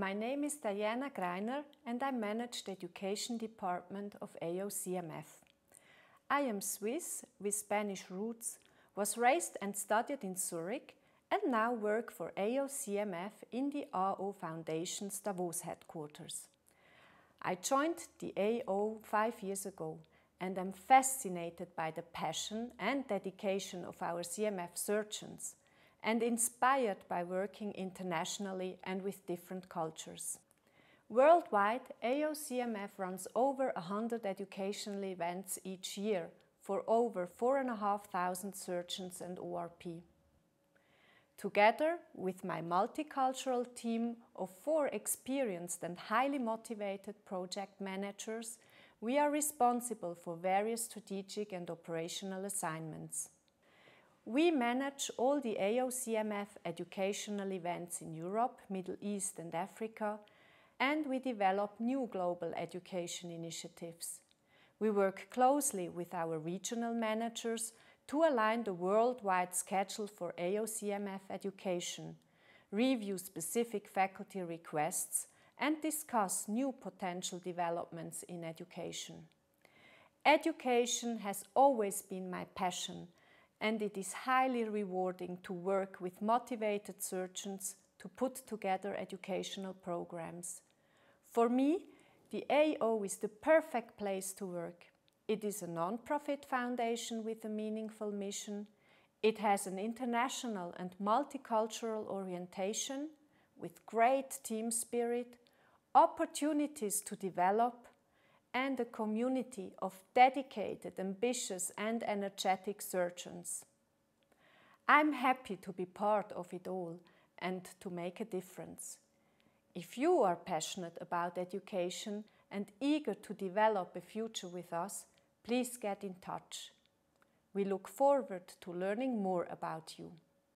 My name is Diana Greiner and I manage the Education Department of AOCMF. I am Swiss with Spanish roots, was raised and studied in Zurich and now work for AOCMF in the AO Foundation's Davos headquarters. I joined the AO five years ago and am fascinated by the passion and dedication of our CMF surgeons and inspired by working internationally and with different cultures. Worldwide, AOCMF runs over 100 educational events each year for over 4,500 surgeons and ORP. Together with my multicultural team of four experienced and highly motivated project managers, we are responsible for various strategic and operational assignments. We manage all the AOCMF educational events in Europe, Middle East and Africa, and we develop new global education initiatives. We work closely with our regional managers to align the worldwide schedule for AOCMF education, review specific faculty requests, and discuss new potential developments in education. Education has always been my passion and it is highly rewarding to work with motivated surgeons to put together educational programs. For me, the AO is the perfect place to work. It is a non-profit foundation with a meaningful mission. It has an international and multicultural orientation with great team spirit, opportunities to develop, and a community of dedicated, ambitious, and energetic surgeons. I'm happy to be part of it all and to make a difference. If you are passionate about education and eager to develop a future with us, please get in touch. We look forward to learning more about you.